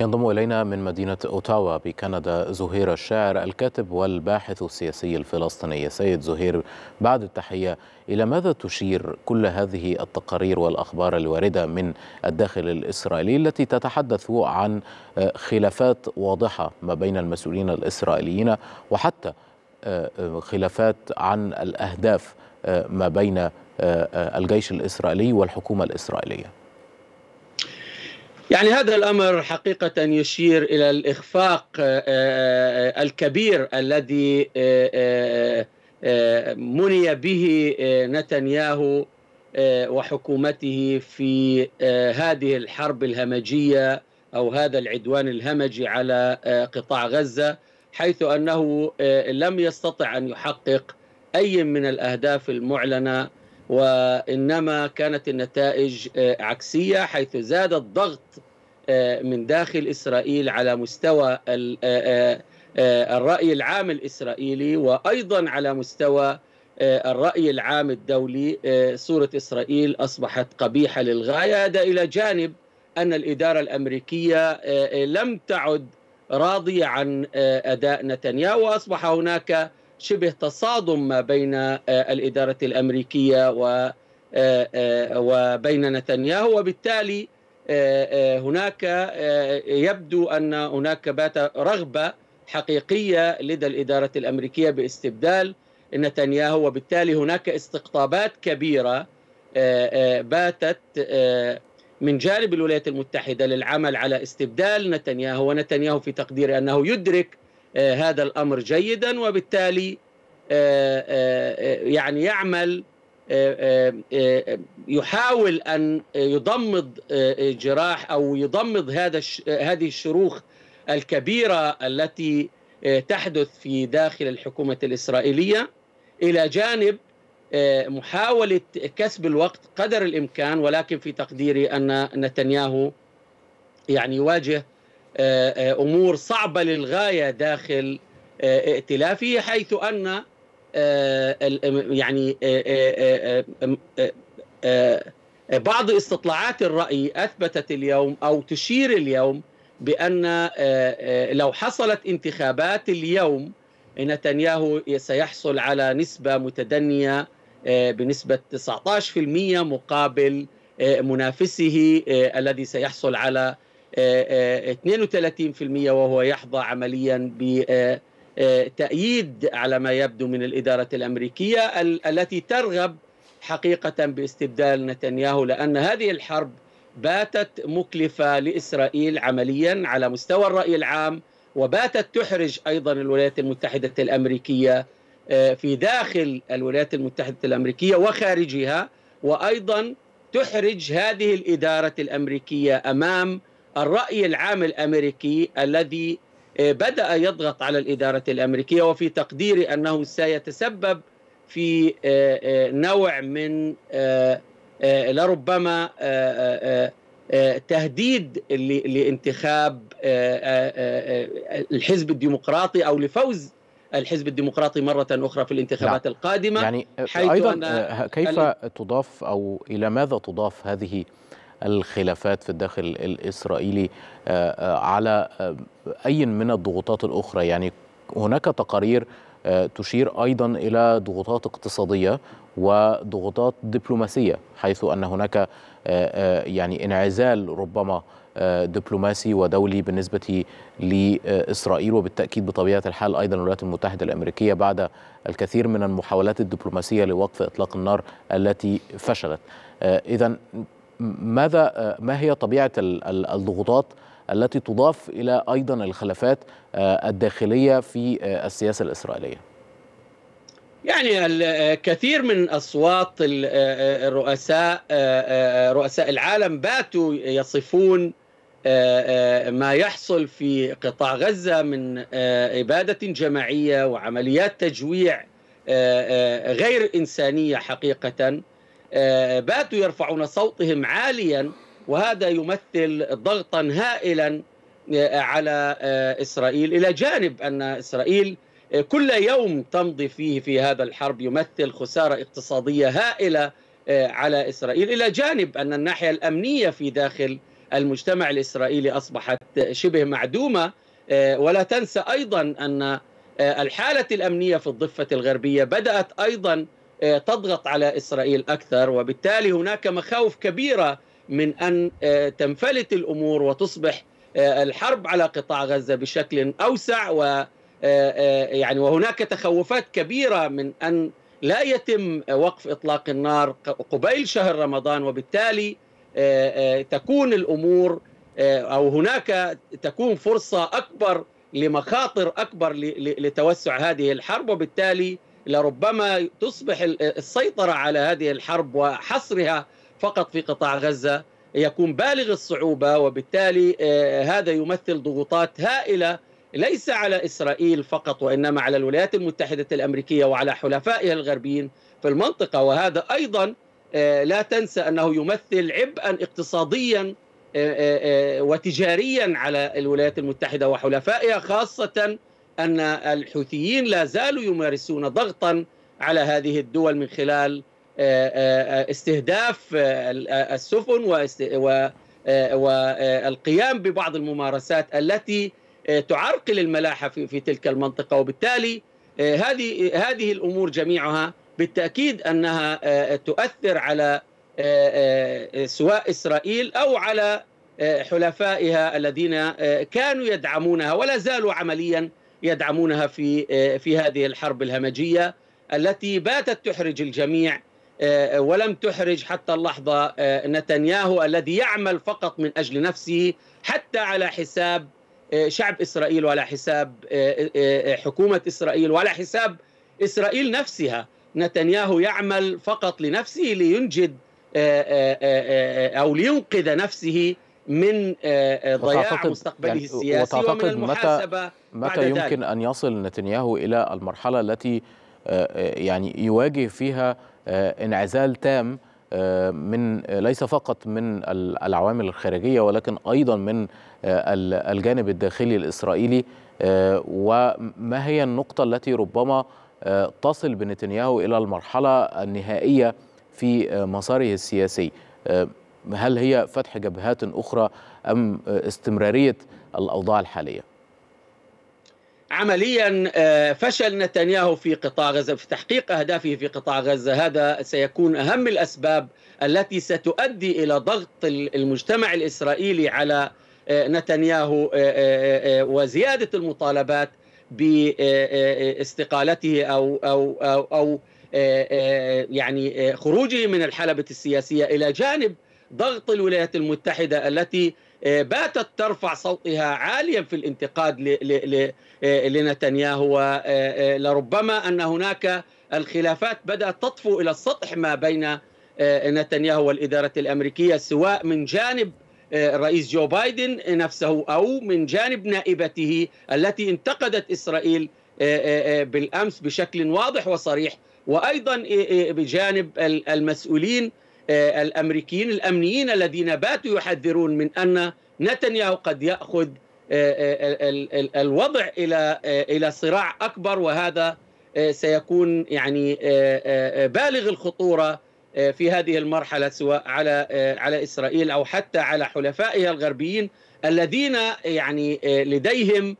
ينضم إلينا من مدينة أوتاوا بكندا زهير الشاعر الكاتب والباحث السياسي الفلسطيني سيد زهير بعد التحية إلى ماذا تشير كل هذه التقارير والأخبار الواردة من الداخل الإسرائيلي التي تتحدث عن آه، خلافات واضحة ما بين المسؤولين الإسرائيليين وحتى آه، آه، خلافات عن الأهداف ما بين الجيش الإسرائيلي والحكومة الإسرائيلية يعني هذا الامر حقيقه يشير الى الاخفاق آه، آه، آه، الكبير الذي مني به نتنياهو وحكومته في هذه الحرب الهمجيه او هذا العدوان الهمجي على قطاع غزه حيث انه لم يستطع ان يحقق اي من الاهداف المعلنه وإنما كانت النتائج آه، عكسية حيث زاد الضغط آه، من داخل إسرائيل على مستوى آه، الرأي العام الإسرائيلي وأيضا على مستوى الرأي العام الدولي صورة إسرائيل أصبحت قبيحة للغاية هذا إلى جانب أن الإدارة الأمريكية لم تعد راضية عن أداء نتنياهو وأصبح هناك شبه تصادم ما بين آه، الإدارة الأمريكية و آه، آه، وبين نتنياهو وبالتالي هناك يبدو أن هناك بات رغبة حقيقية لدى الإدارة الأمريكية باستبدال نتنياهو وبالتالي هناك استقطابات كبيرة باتت من جانب الولايات المتحدة للعمل على استبدال نتنياهو ونتنياهو في تقديري أنه يدرك آه، هذا الامر جيدا وبالتالي آه، آه، يعني يعمل يحاول ان يضمد جراح او يضمد هذا هذه الشروخ الكبيره التي تحدث في داخل الحكومه الاسرائيليه الى جانب محاوله كسب الوقت قدر الامكان ولكن في تقديري ان نتنياهو يعني يواجه آه، آه، امور صعبه للغايه داخل آه، ائتلافه حيث ان يعني بعض استطلاعات الراي اثبتت اليوم او تشير اليوم بان لو حصلت انتخابات اليوم نتنياهو سيحصل على نسبه متدنيه بنسبه 19% مقابل منافسه الذي سيحصل على 32% آه، آه، وهو يحظى عمليا بتأييد آه، على ما يبدو من الإدارة الأمريكية التي ترغب حقيقة باستبدال نتنياهو لأن هذه الحرب باتت مكلفة لإسرائيل عمليا على مستوى الرأي العام وباتت تحرج أيضا الولايات المتحدة الأمريكية في داخل الولايات المتحدة الأمريكية وخارجها وأيضا تحرج هذه الإدارة الأمريكية أمام الرأي العام الأمريكي الذي آه، بدأ يضغط على الإدارة الأمريكية وفي تقديري أنه سيتسبب في آه، آه، نوع من لربما تهديد لانتخاب الحزب الديمقراطي أو لفوز الحزب الديمقراطي مرة أخرى في الانتخابات لا. القادمة يعني حيث أيضا كيف تضاف أو إلى ماذا تضاف هذه الخلافات في الداخل الإسرائيلي آه، آه، على آه، أي من الضغوطات الأخرى يعني هناك تقارير تشير أيضا إلى ضغوطات اقتصادية وضغوطات دبلوماسية حيث أن هناك يعني انعزال ربما دبلوماسي ودولي بالنسبة لإسرائيل وبالتأكيد بطبيعة الحال أيضا الولايات المتحدة الأمريكية بعد الكثير من المحاولات الدبلوماسية لوقف إطلاق النار التي فشلت إذا ماذا آه، ما هي طبيعه الضغوطات التي تضاف الى ايضا الخلافات آه، الداخليه في آه، السياسه الاسرائيليه؟ يعني الكثير من اصوات الرؤساء رؤساء العالم باتوا يصفون ما يحصل في قطاع غزه من اباده جماعيه وعمليات تجويع غير انسانيه حقيقه آه، باتوا يرفعون صوتهم عاليا وهذا يمثل ضغطا هائلا آه، على آه، اسرائيل الى جانب ان اسرائيل كل يوم تمضي فيه في هذا الحرب يمثل خساره اقتصاديه هائله على اسرائيل الى جانب ان الناحيه الامنيه في داخل المجتمع الاسرائيلي اصبحت شبه معدومه ولا تنسى ايضا ان الحاله الامنيه في الضفه الغربيه بدات ايضا آه، تضغط على اسرائيل اكثر وبالتالي هناك مخاوف كبيره من ان آه، تنفلت الامور وتصبح آه، الحرب على قطاع غزه بشكل اوسع و يعني وهناك تخوفات كبيره من ان لا يتم وقف اطلاق النار قبيل شهر رمضان وبالتالي تكون الامور او هناك تكون فرصه اكبر لمخاطر اكبر لتوسع هذه الحرب وبالتالي لربما تصبح السيطرة على هذه الحرب وحصرها فقط في قطاع غزة يكون بالغ الصعوبة وبالتالي آه، هذا يمثل ضغوطات هائلة ليس على إسرائيل فقط وإنما على الولايات المتحدة الأمريكية وعلى حلفائها الغربيين في المنطقة وهذا أيضا آه، لا تنسى أنه يمثل عبئا اقتصاديا آه، وتجاريا على الولايات المتحدة وحلفائها خاصة أن الحوثيين لا زالوا يمارسون ضغطا على هذه الدول من خلال آه، آه، استهداف آه، السفن والقيام ببعض الممارسات التي تعرقل الملاحه في في تلك المنطقه وبالتالي هذه هذه الامور جميعها بالتاكيد انها تؤثر على سواء اسرائيل او على حلفائها الذين كانوا يدعمونها ولا زالوا عمليا يدعمونها في آه، في هذه الحرب الهمجيه التي باتت تحرج الجميع آه، ولم تحرج حتى اللحظه آه، نتنياهو الذي يعمل فقط من اجل نفسه حتى على حساب شعب اسرائيل وعلى حساب حكومه اسرائيل وعلى حساب اسرائيل نفسها نتنياهو يعمل فقط لنفسه لينجد او لينقذ نفسه من آه، آه، ضياع يعني مستقبله يعني السياسي ومن المحاسبة متى, متى يمكن ذلك. أن يصل نتنياهو إلى المرحلة التي آه، يعني يواجه فيها انعزال تام من ليس فقط من العوامل الخارجيه ولكن ايضا من الجانب الداخلي الاسرائيلي وما هي النقطه التي ربما تصل بنتنياهو الى المرحله النهائيه في مساره السياسي هل هي فتح جبهات أخرى أم استمرارية الأوضاع الحالية؟ عمليا آه، فشل نتنياهو في قطاع غزه في تحقيق اهدافه في قطاع غزه هذا سيكون اهم الاسباب التي ستؤدي الى ضغط المجتمع الاسرائيلي على آه، نتنياهو آه، وزياده المطالبات باستقالته او او او, أو يعني خروجه من الحلبة السياسية إلى جانب ضغط الولايات المتحدة التي آه، باتت ترفع صوتها عاليا في الانتقاد آه، لنتنياهو آه، لربما أن هناك الخلافات بدأت تطفو إلى السطح ما بين نتنياهو والإدارة الأمريكية سواء من جانب الرئيس جو بايدن نفسه أو من جانب نائبته التي انتقدت إسرائيل بالأمس بشكل واضح وصريح وأيضا بجانب المسؤولين آه، الامريكيين الامنيين الذين باتوا يحذرون من ان نتنياهو قد ياخذ آه، آه، الوضع الى الى صراع اكبر وهذا سيكون يعني بالغ الخطوره في هذه المرحله سواء على على اسرائيل او حتى على حلفائها الغربيين الذين يعني لديهم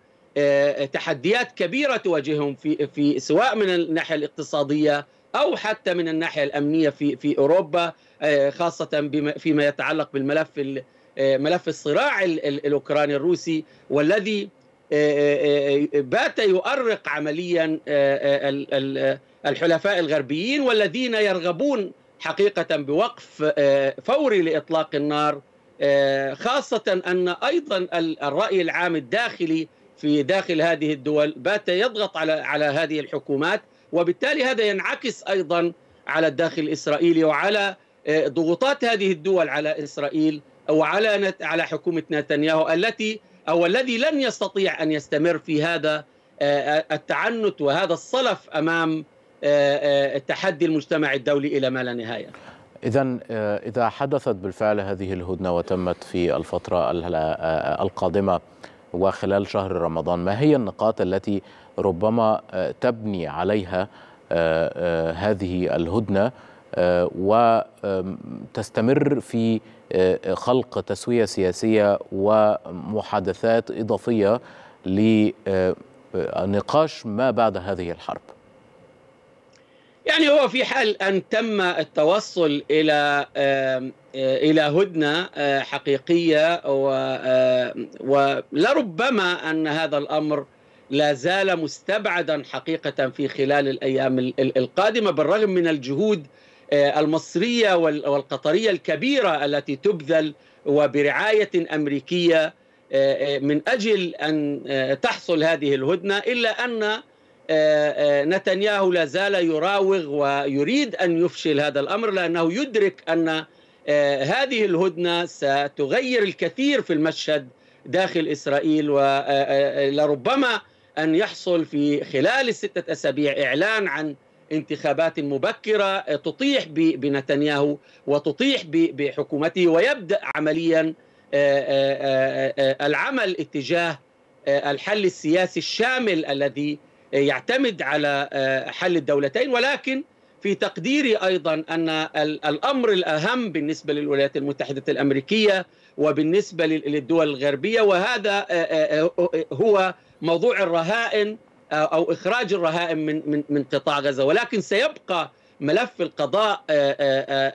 تحديات كبيره تواجههم في في سواء من الناحيه الاقتصاديه او حتى من الناحيه الامنيه في في اوروبا آه، خاصه فيما يتعلق بالملف آه، ملف الصراع الاوكراني الروسي والذي آه، بات يؤرق عمليا الحلفاء الغربيين والذين يرغبون حقيقه بوقف فوري لاطلاق النار خاصه ان ايضا الراي العام الداخلي في داخل هذه الدول بات يضغط على على هذه الحكومات وبالتالي هذا ينعكس ايضا على الداخل الاسرائيلي وعلى آه، ضغوطات هذه الدول على اسرائيل وعلى على حكومه نتنياهو التي او الذي لن يستطيع ان يستمر في هذا آه، التعنت وهذا الصلف امام آه، التحدي المجتمع الدولي الى ما لا نهايه. إذا إذا حدثت بالفعل هذه الهدنة وتمت في الفترة القادمة وخلال شهر رمضان ما هي النقاط التي ربما آه، تبني عليها آه، آه، هذه الهدنه وتستمر في خلق تسويه سياسيه ومحادثات اضافيه لنقاش ما بعد هذه الحرب يعني هو في حال ان تم التوصل الى آه، الى هدنه آه، حقيقيه ولربما ان هذا الامر لا زال مستبعدا حقيقه في خلال الايام القادمه بالرغم من الجهود آه، المصريه والقطريه الكبيره التي تبذل وبرعايه امريكيه من اجل ان تحصل هذه الهدنه الا ان آه، آه، نتنياهو لا زال يراوغ ويريد أن يفشل هذا الأمر لأنه يدرك أن آه، هذه الهدنة ستغير الكثير في المشهد داخل إسرائيل ولربما أن يحصل في خلال الستة أسابيع إعلان عن انتخابات مبكرة تطيح بنتنياهو وتطيح بحكومته ويبدأ عمليا العمل اتجاه الحل السياسي الشامل الذي يعتمد على آه، حل الدولتين ولكن في تقديري ايضا ان الامر الاهم بالنسبه للولايات المتحده الامريكيه وبالنسبه للدول الغربيه وهذا آه، آه، هو موضوع الرهائن او اخراج الرهائن من من من قطاع غزه ولكن سيبقى ملف القضاء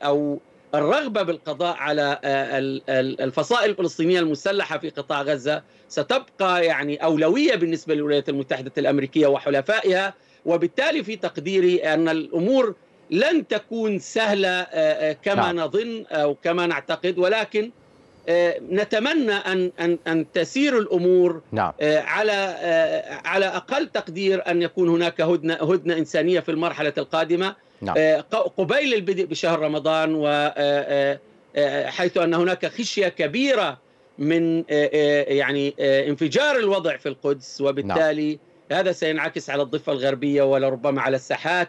او الرغبه بالقضاء على آه، الفصائل الفلسطينيه المسلحه في قطاع غزه ستبقى يعني اولويه بالنسبه للولايات المتحده الامريكيه وحلفائها وبالتالي في تقديري ان الامور لن تكون سهله آه، آه، كما نعم. نظن او كما نعتقد ولكن نتمنى ان ان ان تسير الامور نعم. على على اقل تقدير ان يكون هناك هدنه هدنه انسانيه في المرحله القادمه نعم. آه، قبيل البدء بشهر رمضان و آه، آه، حيث ان هناك خشيه كبيره من يعني انفجار الوضع في القدس وبالتالي نعم. هذا سينعكس على الضفه الغربيه ولربما على الساحات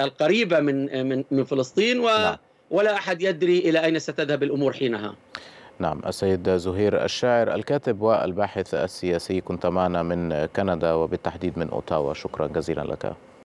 القريبه من من من فلسطين و نعم. ولا احد يدري الى اين ستذهب الامور حينها. نعم السيد زهير الشاعر الكاتب والباحث السياسي كنت معنا من كندا وبالتحديد من اوتاوا شكرا جزيلا لك.